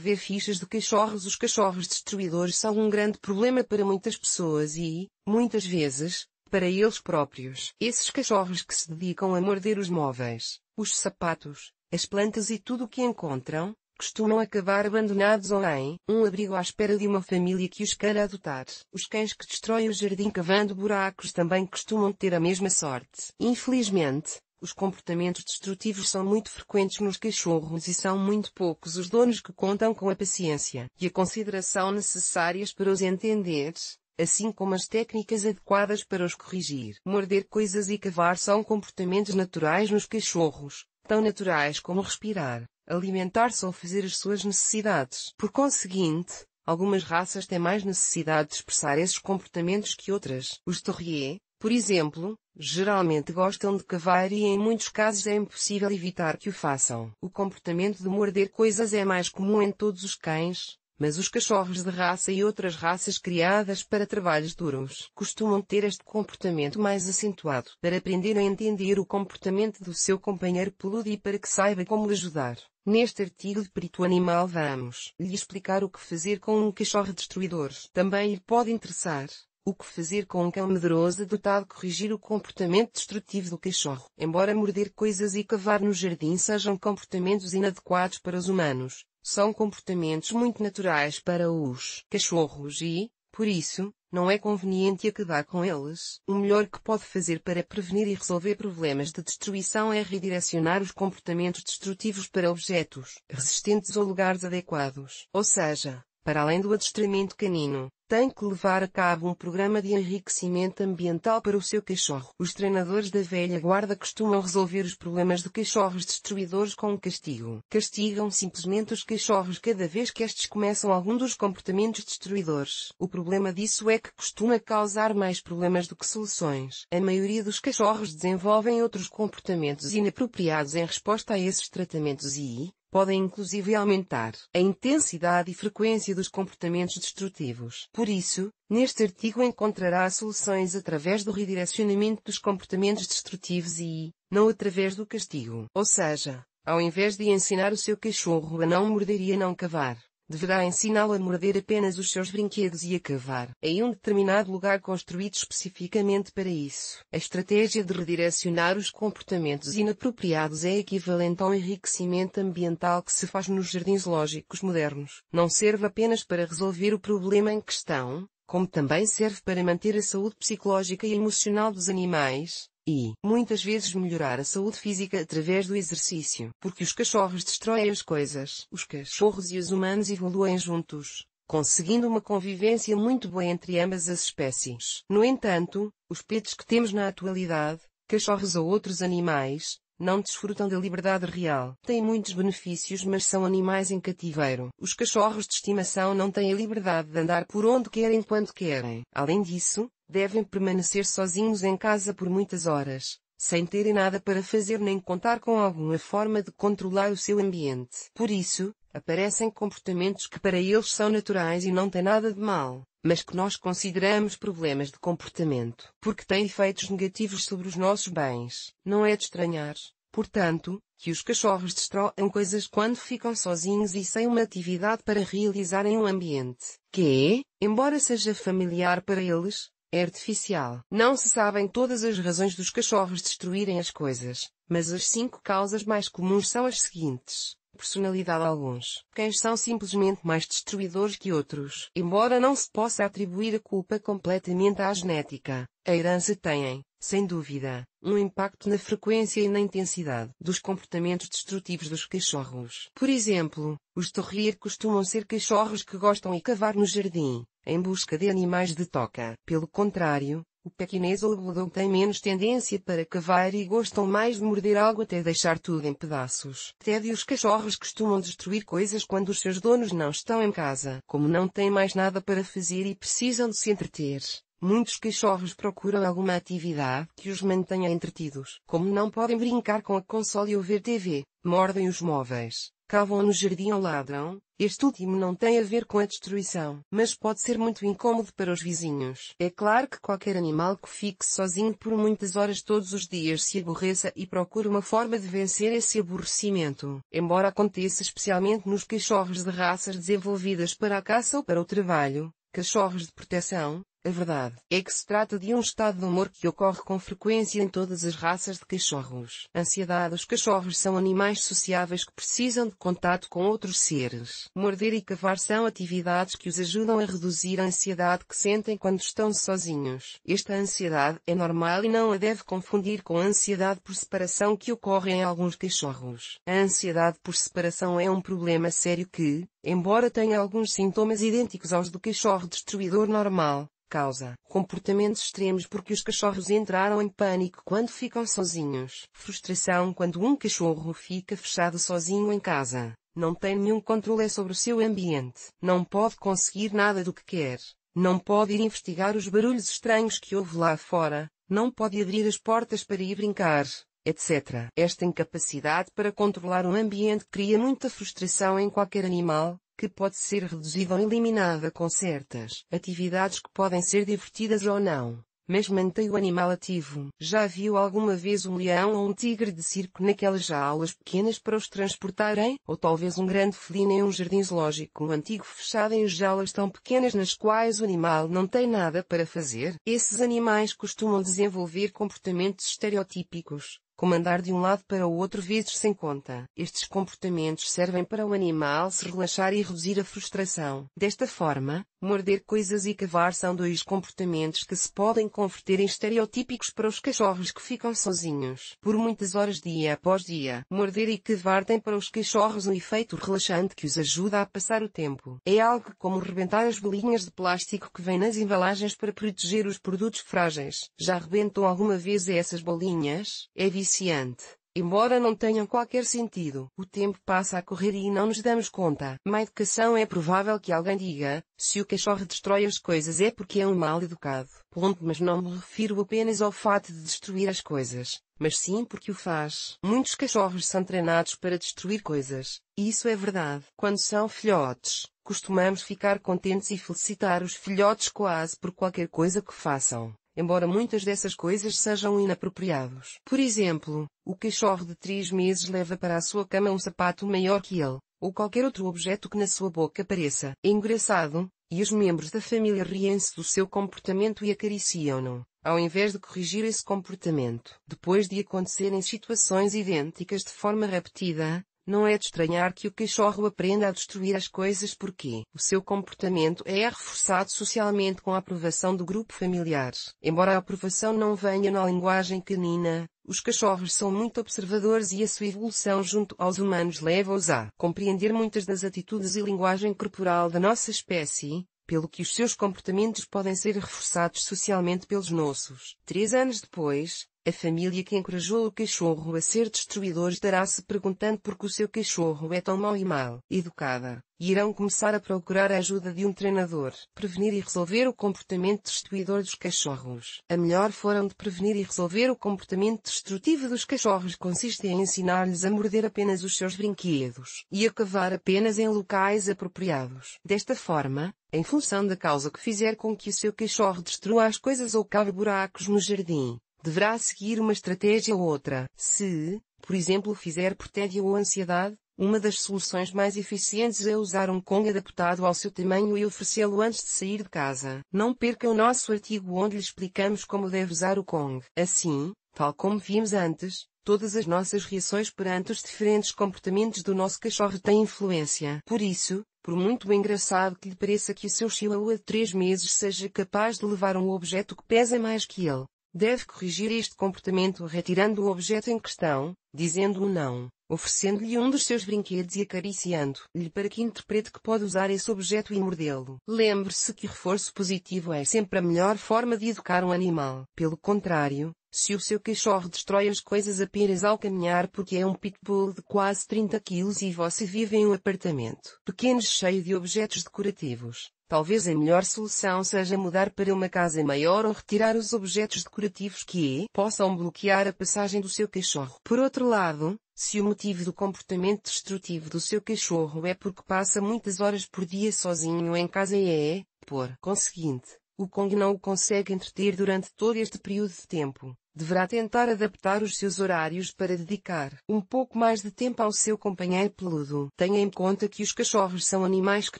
Ver fichas de cachorros Os cachorros destruidores são um grande problema para muitas pessoas e, muitas vezes, para eles próprios. Esses cachorros que se dedicam a morder os móveis, os sapatos, as plantas e tudo o que encontram, costumam acabar abandonados ou em um abrigo à espera de uma família que os queira adotar. Os cães que destroem o jardim cavando buracos também costumam ter a mesma sorte. Infelizmente, os comportamentos destrutivos são muito frequentes nos cachorros e são muito poucos os donos que contam com a paciência e a consideração necessárias para os entender, assim como as técnicas adequadas para os corrigir. Morder coisas e cavar são comportamentos naturais nos cachorros, tão naturais como respirar, alimentar-se ou fazer as suas necessidades. Por conseguinte, algumas raças têm mais necessidade de expressar esses comportamentos que outras. Os Terrier, por exemplo, geralmente gostam de cavar e em muitos casos é impossível evitar que o façam. O comportamento de morder coisas é mais comum em todos os cães, mas os cachorros de raça e outras raças criadas para trabalhos duros costumam ter este comportamento mais acentuado para aprender a entender o comportamento do seu companheiro peludo e para que saiba como ajudar. Neste artigo de Perito Animal vamos lhe explicar o que fazer com um cachorro destruidor. Também lhe pode interessar o que fazer com um cão medroso adotado corrigir o comportamento destrutivo do cachorro? Embora morder coisas e cavar no jardim sejam comportamentos inadequados para os humanos, são comportamentos muito naturais para os cachorros e, por isso, não é conveniente acabar com eles. O melhor que pode fazer para prevenir e resolver problemas de destruição é redirecionar os comportamentos destrutivos para objetos resistentes ou lugares adequados. Ou seja, para além do adestramento canino, tem que levar a cabo um programa de enriquecimento ambiental para o seu cachorro. Os treinadores da velha guarda costumam resolver os problemas de cachorros destruidores com um castigo. Castigam simplesmente os cachorros cada vez que estes começam algum dos comportamentos destruidores. O problema disso é que costuma causar mais problemas do que soluções. A maioria dos cachorros desenvolvem outros comportamentos inapropriados em resposta a esses tratamentos e, podem inclusive aumentar a intensidade e frequência dos comportamentos destrutivos. Por isso, neste artigo encontrará soluções através do redirecionamento dos comportamentos destrutivos e, não através do castigo. Ou seja, ao invés de ensinar o seu cachorro a não morder e a não cavar, deverá ensiná-lo a morder apenas os seus brinquedos e a cavar em um determinado lugar construído especificamente para isso. A estratégia de redirecionar os comportamentos inapropriados é equivalente ao enriquecimento ambiental que se faz nos jardins lógicos modernos. Não serve apenas para resolver o problema em questão, como também serve para manter a saúde psicológica e emocional dos animais, e, muitas vezes, melhorar a saúde física através do exercício, porque os cachorros destroem as coisas. Os cachorros e os humanos evoluem juntos, conseguindo uma convivência muito boa entre ambas as espécies. No entanto, os pets que temos na atualidade, cachorros ou outros animais, não desfrutam da liberdade real. Têm muitos benefícios, mas são animais em cativeiro. Os cachorros de estimação não têm a liberdade de andar por onde querem quando querem. Além disso, devem permanecer sozinhos em casa por muitas horas, sem terem nada para fazer nem contar com alguma forma de controlar o seu ambiente. Por isso, aparecem comportamentos que para eles são naturais e não têm nada de mal, mas que nós consideramos problemas de comportamento, porque têm efeitos negativos sobre os nossos bens. Não é de estranhar, portanto, que os cachorros destroem coisas quando ficam sozinhos e sem uma atividade para realizarem um ambiente, que, é, embora seja familiar para eles, artificial. Não se sabem todas as razões dos cachorros destruírem as coisas, mas as cinco causas mais comuns são as seguintes. Personalidade alguns cães são simplesmente mais destruidores que outros. Embora não se possa atribuir a culpa completamente à genética, a herança tem, sem dúvida, um impacto na frequência e na intensidade dos comportamentos destrutivos dos cachorros. Por exemplo, os terrier costumam ser cachorros que gostam de cavar no jardim, em busca de animais de toca. Pelo contrário, o pequinês algodão tem menos tendência para cavar e gostam mais de morder algo até deixar tudo em pedaços. Tédio os cachorros costumam destruir coisas quando os seus donos não estão em casa. Como não têm mais nada para fazer e precisam de se entreter, Muitos cachorros procuram alguma atividade que os mantenha entretidos. Como não podem brincar com a console ou ver TV, mordem os móveis, cavam no jardim ou ladram, este último não tem a ver com a destruição, mas pode ser muito incômodo para os vizinhos. É claro que qualquer animal que fique sozinho por muitas horas todos os dias se aborreça e procure uma forma de vencer esse aborrecimento, embora aconteça especialmente nos cachorros de raças desenvolvidas para a caça ou para o trabalho, cachorros de proteção, a é verdade é que se trata de um estado de humor que ocorre com frequência em todas as raças de cachorros. Ansiedade Os cachorros são animais sociáveis que precisam de contato com outros seres. Morder e cavar são atividades que os ajudam a reduzir a ansiedade que sentem quando estão sozinhos. Esta ansiedade é normal e não a deve confundir com a ansiedade por separação que ocorre em alguns cachorros. A ansiedade por separação é um problema sério que, embora tenha alguns sintomas idênticos aos do cachorro destruidor normal, Causa: comportamentos extremos porque os cachorros entraram em pânico quando ficam sozinhos. Frustração quando um cachorro fica fechado sozinho em casa. Não tem nenhum controle sobre o seu ambiente. Não pode conseguir nada do que quer. Não pode ir investigar os barulhos estranhos que houve lá fora. Não pode abrir as portas para ir brincar etc. Esta incapacidade para controlar o ambiente cria muita frustração em qualquer animal, que pode ser reduzida ou eliminada com certas atividades que podem ser divertidas ou não, mas mantém o animal ativo. Já viu alguma vez um leão ou um tigre de circo naquelas jaulas pequenas para os transportarem? Ou talvez um grande felino em um jardim zoológico um antigo fechado em jaulas tão pequenas nas quais o animal não tem nada para fazer? Esses animais costumam desenvolver comportamentos estereotípicos, comandar de um lado para o outro vezes sem conta. Estes comportamentos servem para o animal se relaxar e reduzir a frustração. Desta forma, Morder coisas e cavar são dois comportamentos que se podem converter em estereotípicos para os cachorros que ficam sozinhos por muitas horas dia após dia. Morder e cavar tem para os cachorros um efeito relaxante que os ajuda a passar o tempo. É algo como rebentar as bolinhas de plástico que vêm nas embalagens para proteger os produtos frágeis. Já rebentam alguma vez essas bolinhas? É viciante. Embora não tenham qualquer sentido, o tempo passa a correr e não nos damos conta. Má educação é provável que alguém diga, se o cachorro destrói as coisas é porque é um mal educado. Ponto, mas não me refiro apenas ao fato de destruir as coisas, mas sim porque o faz. Muitos cachorros são treinados para destruir coisas, e isso é verdade. Quando são filhotes, costumamos ficar contentes e felicitar os filhotes quase por qualquer coisa que façam embora muitas dessas coisas sejam inapropriados. Por exemplo, o cachorro de três meses leva para a sua cama um sapato maior que ele, ou qualquer outro objeto que na sua boca pareça é engraçado, e os membros da família riem-se do seu comportamento e acariciam-no, ao invés de corrigir esse comportamento. Depois de acontecerem situações idênticas de forma repetida, não é de estranhar que o cachorro aprenda a destruir as coisas porque o seu comportamento é reforçado socialmente com a aprovação do grupo familiar. Embora a aprovação não venha na linguagem canina, os cachorros são muito observadores e a sua evolução junto aos humanos leva-os a compreender muitas das atitudes e linguagem corporal da nossa espécie, pelo que os seus comportamentos podem ser reforçados socialmente pelos nossos. Três anos depois, a família que encorajou o cachorro a ser destruidor estará se perguntando por que o seu cachorro é tão mau e mal educada, e irão começar a procurar a ajuda de um treinador. Prevenir e resolver o comportamento destruidor dos cachorros. A melhor forma de prevenir e resolver o comportamento destrutivo dos cachorros consiste em ensinar-lhes a morder apenas os seus brinquedos e a cavar apenas em locais apropriados. Desta forma, em função da causa que fizer com que o seu cachorro destrua as coisas ou cave buracos no jardim, Deverá seguir uma estratégia ou outra. Se, por exemplo, fizer por tédio ou ansiedade, uma das soluções mais eficientes é usar um Kong adaptado ao seu tamanho e oferecê-lo antes de sair de casa. Não perca o nosso artigo onde lhe explicamos como deve usar o Kong. Assim, tal como vimos antes, todas as nossas reações perante os diferentes comportamentos do nosso cachorro têm influência. Por isso, por muito engraçado que lhe pareça que o seu chihuahua de 3 meses seja capaz de levar um objeto que pesa mais que ele, Deve corrigir este comportamento retirando o objeto em questão, dizendo-o não, oferecendo-lhe um dos seus brinquedos e acariciando-lhe para que interprete que pode usar esse objeto e mordê-lo. Lembre-se que reforço positivo é sempre a melhor forma de educar um animal. Pelo contrário, se o seu cachorro destrói as coisas apenas ao caminhar porque é um pitbull de quase 30 kg e você vive em um apartamento pequeno cheio de objetos decorativos, Talvez a melhor solução seja mudar para uma casa maior ou retirar os objetos decorativos que é, possam bloquear a passagem do seu cachorro. Por outro lado, se o motivo do comportamento destrutivo do seu cachorro é porque passa muitas horas por dia sozinho em casa e é, por conseguinte, o Kong não o consegue entreter durante todo este período de tempo, deverá tentar adaptar os seus horários para dedicar um pouco mais de tempo ao seu companheiro peludo. Tenha em conta que os cachorros são animais que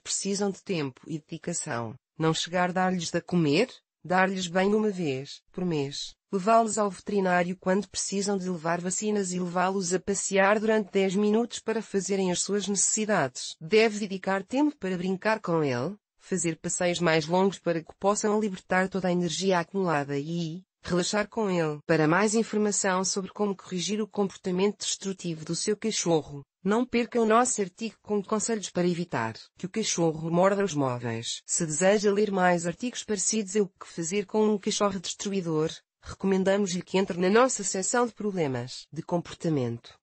precisam de tempo e dedicação. Não chegar a dar-lhes da comer, dar-lhes bem uma vez por mês, levá-los ao veterinário quando precisam de levar vacinas e levá-los a passear durante 10 minutos para fazerem as suas necessidades. Deve dedicar tempo para brincar com ele, fazer passeios mais longos para que possam libertar toda a energia acumulada e, Relaxar com ele. Para mais informação sobre como corrigir o comportamento destrutivo do seu cachorro, não perca o nosso artigo com conselhos para evitar que o cachorro morda os móveis. Se deseja ler mais artigos parecidos e o que fazer com um cachorro destruidor, recomendamos-lhe que entre na nossa seção de problemas de comportamento.